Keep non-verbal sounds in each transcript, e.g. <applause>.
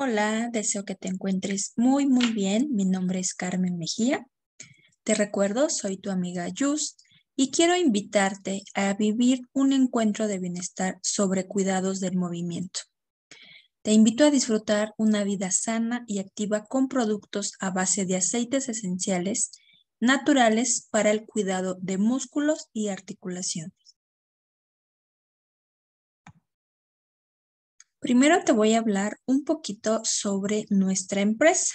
Hola, deseo que te encuentres muy, muy bien. Mi nombre es Carmen Mejía. Te recuerdo, soy tu amiga Just y quiero invitarte a vivir un encuentro de bienestar sobre cuidados del movimiento. Te invito a disfrutar una vida sana y activa con productos a base de aceites esenciales naturales para el cuidado de músculos y articulaciones. Primero te voy a hablar un poquito sobre nuestra empresa.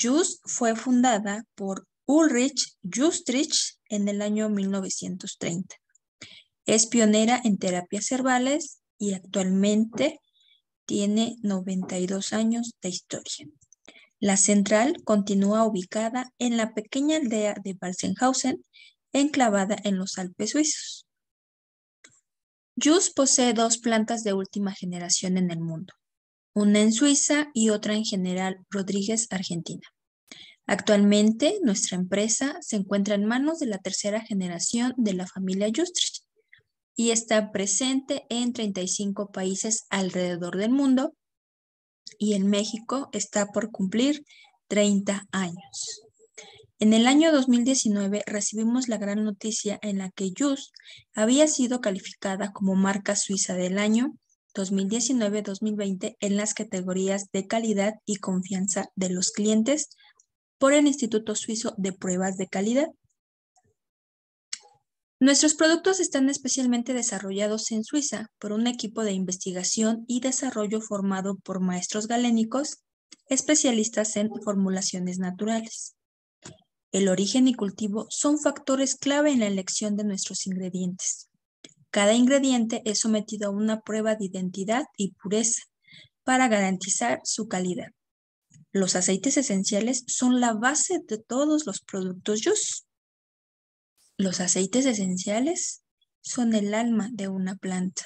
JUS fue fundada por Ulrich Justrich en el año 1930. Es pionera en terapias herbales y actualmente tiene 92 años de historia. La central continúa ubicada en la pequeña aldea de Balsenhausen, enclavada en los Alpes suizos. Jus posee dos plantas de última generación en el mundo, una en Suiza y otra en General Rodríguez, Argentina. Actualmente, nuestra empresa se encuentra en manos de la tercera generación de la familia Justrich y está presente en 35 países alrededor del mundo y en México está por cumplir 30 años. En el año 2019 recibimos la gran noticia en la que JUS había sido calificada como marca suiza del año 2019-2020 en las categorías de calidad y confianza de los clientes por el Instituto Suizo de Pruebas de Calidad. Nuestros productos están especialmente desarrollados en Suiza por un equipo de investigación y desarrollo formado por maestros galénicos especialistas en formulaciones naturales. El origen y cultivo son factores clave en la elección de nuestros ingredientes. Cada ingrediente es sometido a una prueba de identidad y pureza para garantizar su calidad. Los aceites esenciales son la base de todos los productos YUS. Los aceites esenciales son el alma de una planta.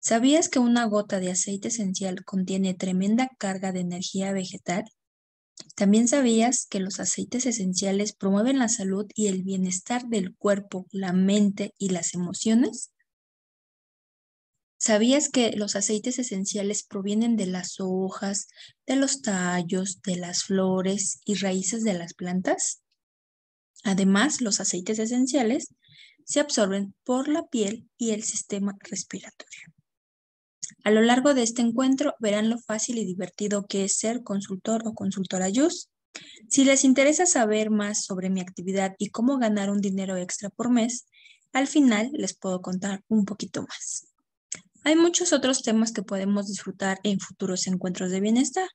¿Sabías que una gota de aceite esencial contiene tremenda carga de energía vegetal? También sabías que los aceites esenciales promueven la salud y el bienestar del cuerpo, la mente y las emociones. ¿Sabías que los aceites esenciales provienen de las hojas, de los tallos, de las flores y raíces de las plantas? Además, los aceites esenciales se absorben por la piel y el sistema respiratorio. A lo largo de este encuentro verán lo fácil y divertido que es ser consultor o consultora YUS. Si les interesa saber más sobre mi actividad y cómo ganar un dinero extra por mes, al final les puedo contar un poquito más. Hay muchos otros temas que podemos disfrutar en futuros encuentros de bienestar.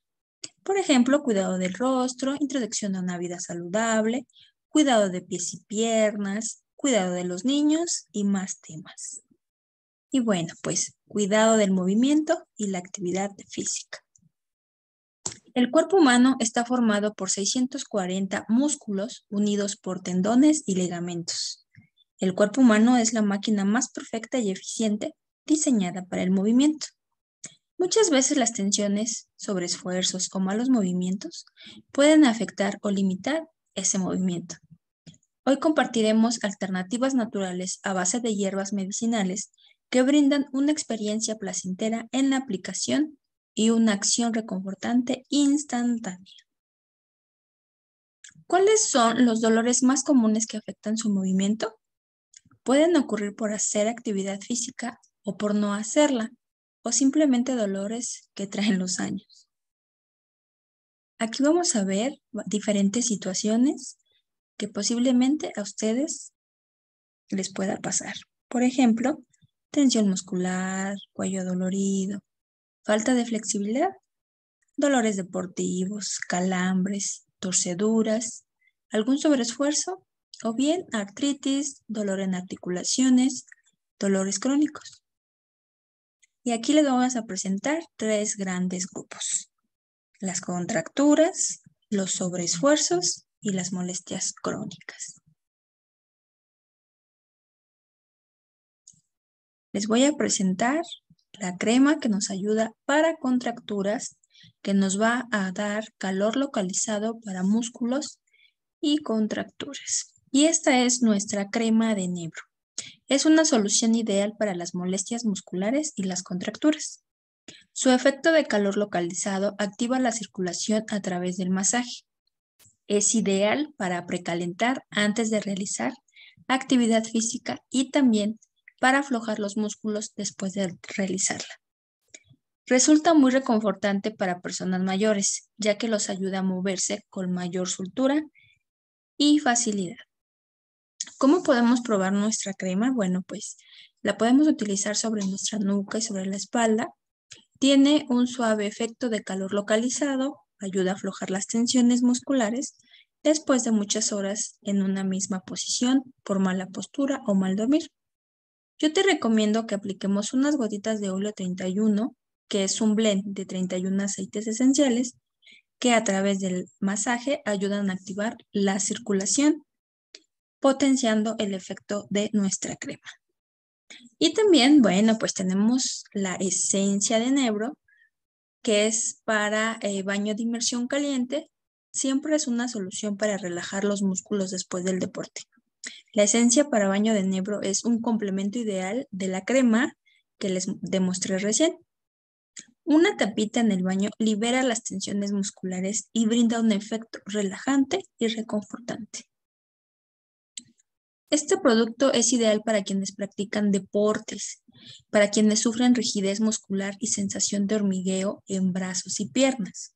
Por ejemplo, cuidado del rostro, introducción a una vida saludable, cuidado de pies y piernas, cuidado de los niños y más temas. Y bueno, pues cuidado del movimiento y la actividad física. El cuerpo humano está formado por 640 músculos unidos por tendones y ligamentos. El cuerpo humano es la máquina más perfecta y eficiente diseñada para el movimiento. Muchas veces las tensiones, sobreesfuerzos o malos movimientos pueden afectar o limitar ese movimiento. Hoy compartiremos alternativas naturales a base de hierbas medicinales que brindan una experiencia placentera en la aplicación y una acción reconfortante instantánea. ¿Cuáles son los dolores más comunes que afectan su movimiento? Pueden ocurrir por hacer actividad física o por no hacerla, o simplemente dolores que traen los años. Aquí vamos a ver diferentes situaciones que posiblemente a ustedes les pueda pasar. Por ejemplo, tensión muscular, cuello dolorido, falta de flexibilidad, dolores deportivos, calambres, torceduras, algún sobreesfuerzo o bien artritis, dolor en articulaciones, dolores crónicos. Y aquí les vamos a presentar tres grandes grupos. Las contracturas, los sobreesfuerzos y las molestias crónicas. Les voy a presentar la crema que nos ayuda para contracturas, que nos va a dar calor localizado para músculos y contracturas. Y esta es nuestra crema de enebro. Es una solución ideal para las molestias musculares y las contracturas. Su efecto de calor localizado activa la circulación a través del masaje. Es ideal para precalentar antes de realizar actividad física y también para aflojar los músculos después de realizarla. Resulta muy reconfortante para personas mayores, ya que los ayuda a moverse con mayor soltura y facilidad. ¿Cómo podemos probar nuestra crema? Bueno, pues la podemos utilizar sobre nuestra nuca y sobre la espalda. Tiene un suave efecto de calor localizado, ayuda a aflojar las tensiones musculares después de muchas horas en una misma posición por mala postura o mal dormir. Yo te recomiendo que apliquemos unas gotitas de óleo 31, que es un blend de 31 aceites esenciales, que a través del masaje ayudan a activar la circulación, potenciando el efecto de nuestra crema. Y también, bueno, pues tenemos la esencia de nebro, que es para eh, baño de inmersión caliente. Siempre es una solución para relajar los músculos después del deporte. La esencia para baño de nebro es un complemento ideal de la crema que les demostré recién. Una tapita en el baño libera las tensiones musculares y brinda un efecto relajante y reconfortante. Este producto es ideal para quienes practican deportes, para quienes sufren rigidez muscular y sensación de hormigueo en brazos y piernas.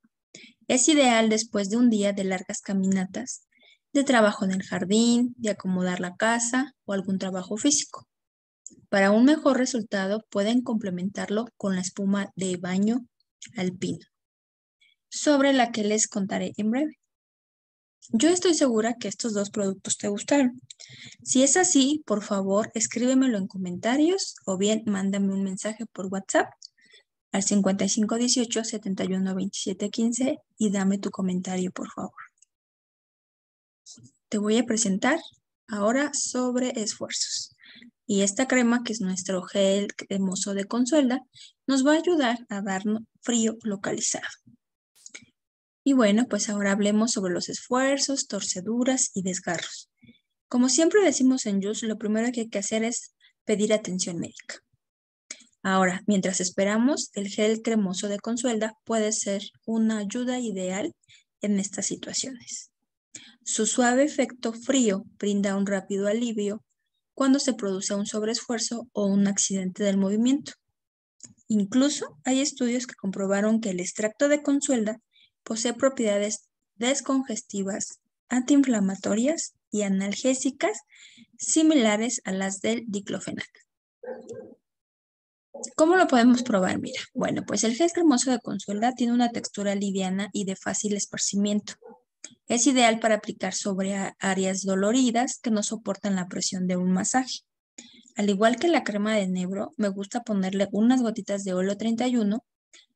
Es ideal después de un día de largas caminatas de trabajo en el jardín, de acomodar la casa o algún trabajo físico. Para un mejor resultado pueden complementarlo con la espuma de baño alpino, sobre la que les contaré en breve. Yo estoy segura que estos dos productos te gustaron. Si es así, por favor, escríbemelo en comentarios o bien mándame un mensaje por WhatsApp al 5518 712715 y dame tu comentario, por favor. Te voy a presentar ahora sobre esfuerzos. Y esta crema, que es nuestro gel cremoso de Consuelda nos va a ayudar a dar frío localizado. Y bueno, pues ahora hablemos sobre los esfuerzos, torceduras y desgarros. Como siempre decimos en JUS, lo primero que hay que hacer es pedir atención médica. Ahora, mientras esperamos, el gel cremoso de Consuelda puede ser una ayuda ideal en estas situaciones. Su suave efecto frío brinda un rápido alivio cuando se produce un sobreesfuerzo o un accidente del movimiento. Incluso hay estudios que comprobaron que el extracto de consuelda posee propiedades descongestivas, antiinflamatorias y analgésicas similares a las del diclofenac. ¿Cómo lo podemos probar? Mira, bueno, pues el gel cremoso de consuelda tiene una textura liviana y de fácil esparcimiento. Es ideal para aplicar sobre áreas doloridas que no soportan la presión de un masaje. Al igual que la crema de negro me gusta ponerle unas gotitas de olo 31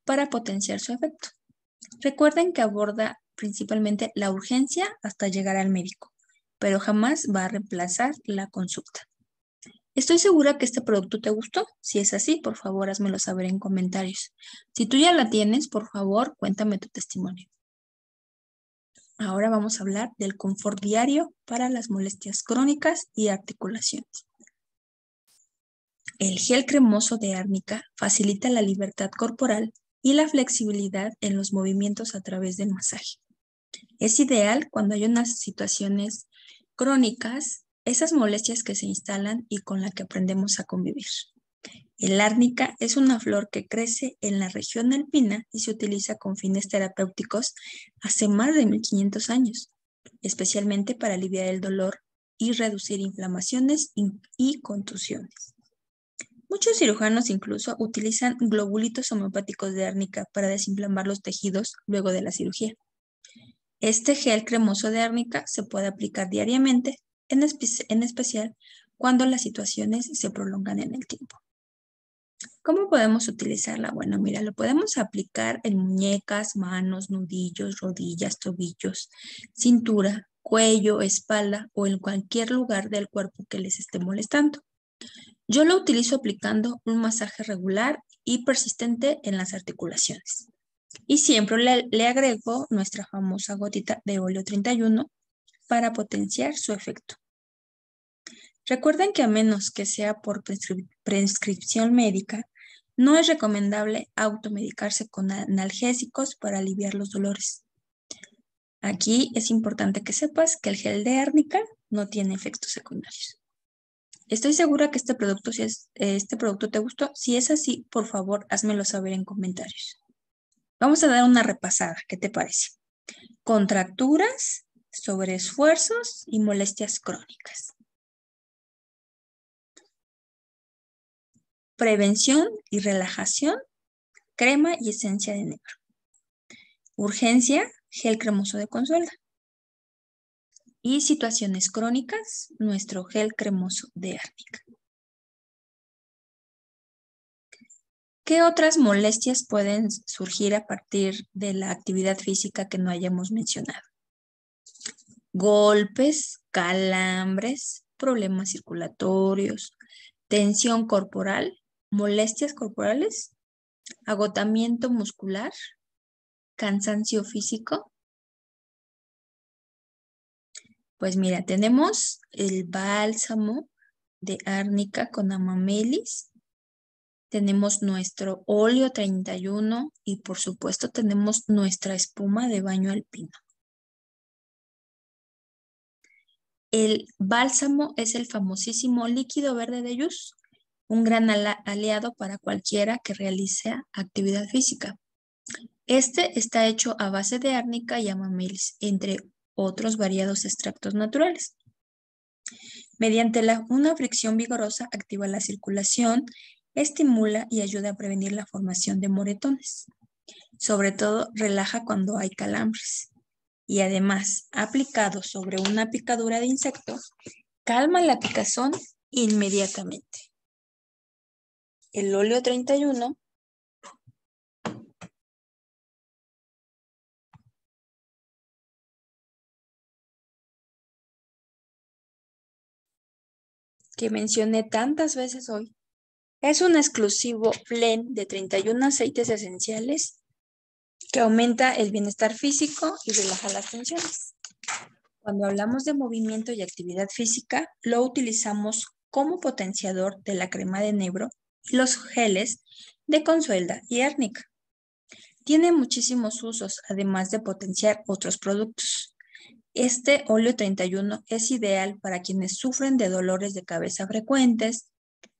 para potenciar su efecto. Recuerden que aborda principalmente la urgencia hasta llegar al médico, pero jamás va a reemplazar la consulta. Estoy segura que este producto te gustó. Si es así, por favor, házmelo saber en comentarios. Si tú ya la tienes, por favor, cuéntame tu testimonio. Ahora vamos a hablar del confort diario para las molestias crónicas y articulaciones. El gel cremoso de árnica facilita la libertad corporal y la flexibilidad en los movimientos a través del masaje. Es ideal cuando hay unas situaciones crónicas, esas molestias que se instalan y con las que aprendemos a convivir. El árnica es una flor que crece en la región alpina y se utiliza con fines terapéuticos hace más de 1500 años, especialmente para aliviar el dolor y reducir inflamaciones y contusiones. Muchos cirujanos incluso utilizan globulitos homeopáticos de árnica para desinflamar los tejidos luego de la cirugía. Este gel cremoso de árnica se puede aplicar diariamente, en, en especial cuando las situaciones se prolongan en el tiempo. ¿Cómo podemos utilizarla? Bueno, mira, lo podemos aplicar en muñecas, manos, nudillos, rodillas, tobillos, cintura, cuello, espalda o en cualquier lugar del cuerpo que les esté molestando. Yo lo utilizo aplicando un masaje regular y persistente en las articulaciones. Y siempre le, agrego nuestra famosa gotita de óleo 31 para potenciar su efecto. Recuerden que a menos que sea por prescripción médica, no es recomendable automedicarse con analgésicos para aliviar los dolores. Aquí es importante que sepas que el gel de árnica no tiene efectos secundarios. Estoy segura que este producto, si este producto te gustó. Si es así, por favor, házmelo saber en comentarios. Vamos a dar una repasada. ¿Qué te parece? Contracturas, sobreesfuerzos y molestias crónicas. prevención y relajación, crema y esencia de negro. Urgencia, gel cremoso de consuela. Y situaciones crónicas, nuestro gel cremoso de árnica. ¿Qué otras molestias pueden surgir a partir de la actividad física que no hayamos mencionado? Golpes, calambres, problemas circulatorios, tensión corporal molestias corporales, agotamiento muscular, cansancio físico. Pues mira, tenemos el bálsamo de árnica con amamelis, tenemos nuestro óleo 31 y por supuesto tenemos nuestra espuma de baño alpino. El bálsamo es el famosísimo líquido verde de Yus, un gran aliado para cualquiera que realice actividad física. Este está hecho a base de árnica y amamelis, entre otros variados extractos naturales. Mediante una fricción vigorosa activa la circulación, estimula y ayuda a prevenir la formación de moretones. Sobre todo, relaja cuando hay calambres. Y además, aplicado sobre una picadura de insecto, calma la picazón inmediatamente el óleo 31 que mencioné tantas veces hoy, es un exclusivo blend de 31 aceites esenciales que aumenta el bienestar físico y relaja las tensiones. Cuando hablamos de movimiento y actividad física, lo utilizamos como potenciador de la crema de negro los geles de consuelda y árnica. Tiene muchísimos usos, además de potenciar otros productos. Este óleo 31 es ideal para quienes sufren de dolores de cabeza frecuentes,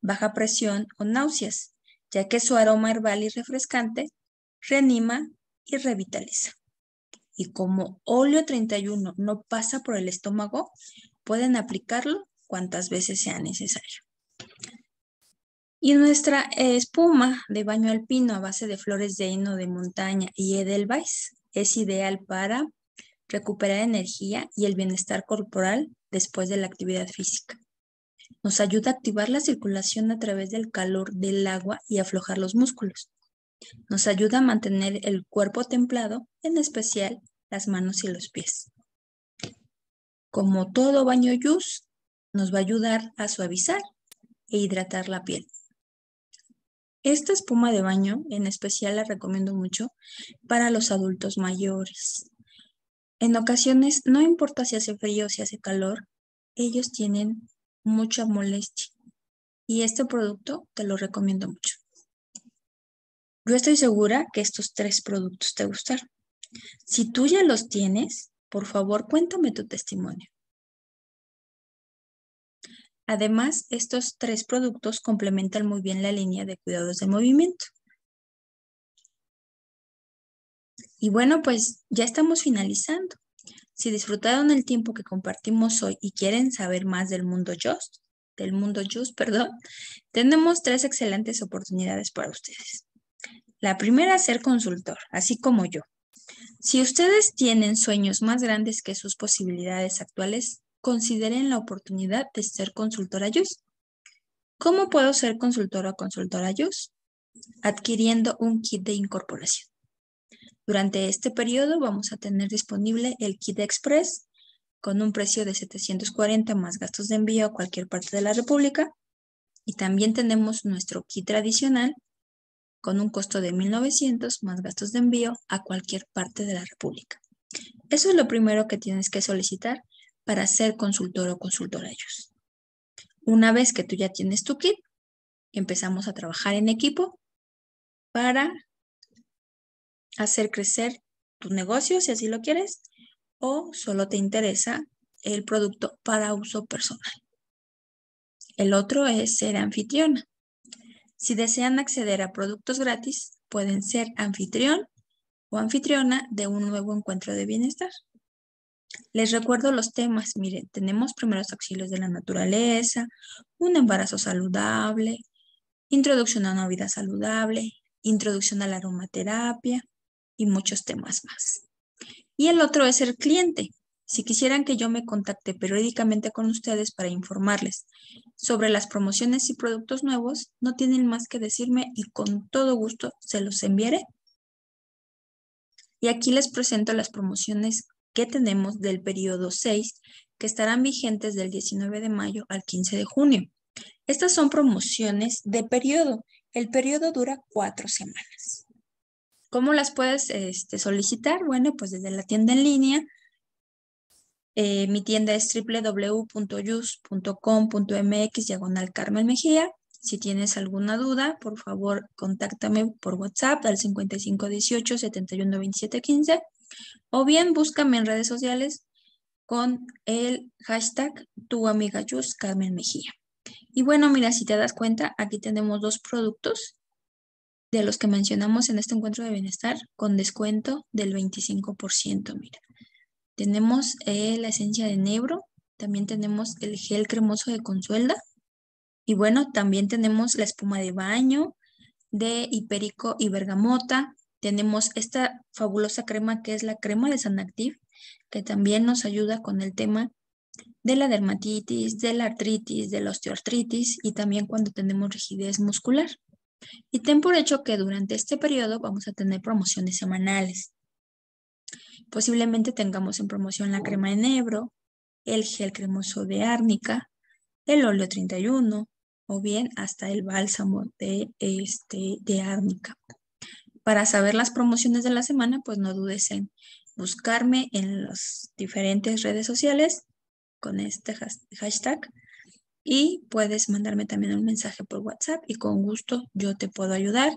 baja presión o náuseas, ya que su aroma herbal y refrescante reanima y revitaliza. Y como óleo 31 no pasa por el estómago, pueden aplicarlo cuantas veces sea necesario. Y nuestra espuma de baño alpino a base de flores de heno de montaña y edelweiss es ideal para recuperar energía y el bienestar corporal después de la actividad física. Nos ayuda a activar la circulación a través del calor del agua y aflojar los músculos. Nos ayuda a mantener el cuerpo templado, en especial las manos y los pies. Como todo baño yus, nos va a ayudar a suavizar e hidratar la piel. Esta espuma de baño en especial la recomiendo mucho para los adultos mayores. En ocasiones, no importa si hace frío o si hace calor, ellos tienen mucha molestia y este producto te lo recomiendo mucho. Yo estoy segura que estos tres productos te gustaron. Si tú ya los tienes, por favor cuéntame tu testimonio. Además, estos tres productos complementan muy bien la línea de cuidados de movimiento. Y bueno, pues ya estamos finalizando. Si disfrutaron el tiempo que compartimos hoy y quieren saber más del mundo Just, del mundo Just, <laughs> perdón, tenemos tres excelentes oportunidades para ustedes. La primera, ser consultor, así como yo. Si ustedes tienen sueños más grandes que sus posibilidades actuales, consideren la oportunidad de ser consultora JUS. ¿Cómo puedo ser consultora o consultora JUS? Adquiriendo un kit de incorporación. Durante este periodo vamos a tener disponible el kit express con un precio de 740 más gastos de envío a cualquier parte de la República. Y también tenemos nuestro kit tradicional con un costo de 1.900 más gastos de envío a cualquier parte de la República. Eso es lo primero que tienes que solicitar para ser consultor o consultora ellos. Una vez que tú ya tienes tu kit, empezamos a trabajar en equipo para hacer crecer tu negocio, si así lo quieres, o solo te interesa el producto para uso personal. El otro es ser anfitriona. Si desean acceder a productos gratis, pueden ser anfitrión o anfitriona de un nuevo encuentro de bienestar. Les recuerdo los temas. Miren, tenemos primeros auxilios de la naturaleza, un embarazo saludable, introducción a una vida saludable, introducción a la aromaterapia y muchos temas más. Y el otro es el cliente. Si quisieran que yo me contacte periódicamente con ustedes para informarles sobre las promociones y productos nuevos, no tienen más que decirme y con todo gusto se los enviaré. Y aquí les presento las promociones que tenemos del periodo 6, que estarán vigentes del 19 de mayo al 15 de junio. Estas son promociones de periodo. El periodo dura cuatro semanas. ¿Cómo las puedes este, solicitar? Bueno, pues desde la tienda en línea. Eh, mi tienda es www.yus.com.mx diagonal Carmen Mejía. Si tienes alguna duda, por favor, contáctame por WhatsApp al 5518 712715 o bien búscame en redes sociales con el hashtag tu amiga Just Carmen Mejía. Y bueno, mira, si te das cuenta, aquí tenemos dos productos de los que mencionamos en este encuentro de bienestar con descuento del 25%. Mira, tenemos eh, la esencia de Nebro, también tenemos el gel cremoso de Consuelda y bueno, también tenemos la espuma de baño de hipérico y Bergamota, tenemos esta fabulosa crema que es la crema de Sanactiv, que también nos ayuda con el tema de la dermatitis, de la artritis, de la osteoartritis y también cuando tenemos rigidez muscular. Y ten por hecho que durante este periodo vamos a tener promociones semanales. Posiblemente tengamos en promoción la crema de nebro, el gel cremoso de árnica, el óleo 31 o bien hasta el bálsamo de, este, de árnica para saber las promociones de la semana, pues no dudes en buscarme en las diferentes redes sociales con este hashtag y puedes mandarme también un mensaje por WhatsApp y con gusto yo te puedo ayudar.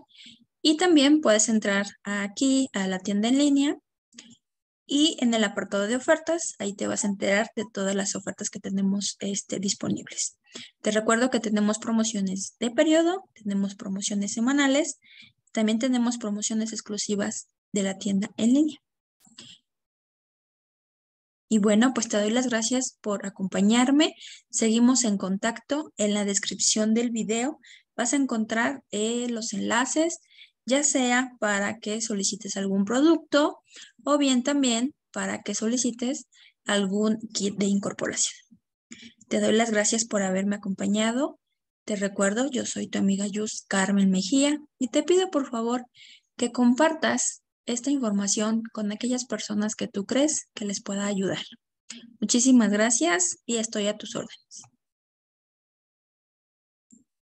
Y también puedes entrar aquí a la tienda en línea y en el apartado de ofertas, ahí te vas a enterar de todas las ofertas que tenemos este, disponibles. Te recuerdo que tenemos promociones de periodo, tenemos promociones semanales también tenemos promociones exclusivas de la tienda en línea. Y bueno, pues te doy las gracias por acompañarme. Seguimos en contacto. En la descripción del video vas a encontrar eh, los enlaces, ya sea para que solicites algún producto o bien también para que solicites algún kit de incorporación. Te doy las gracias por haberme acompañado te recuerdo, yo soy tu amiga Yus Carmen Mejía y te pido por favor que compartas esta información con aquellas personas que tú crees que les pueda ayudar. Muchísimas gracias y estoy a tus órdenes.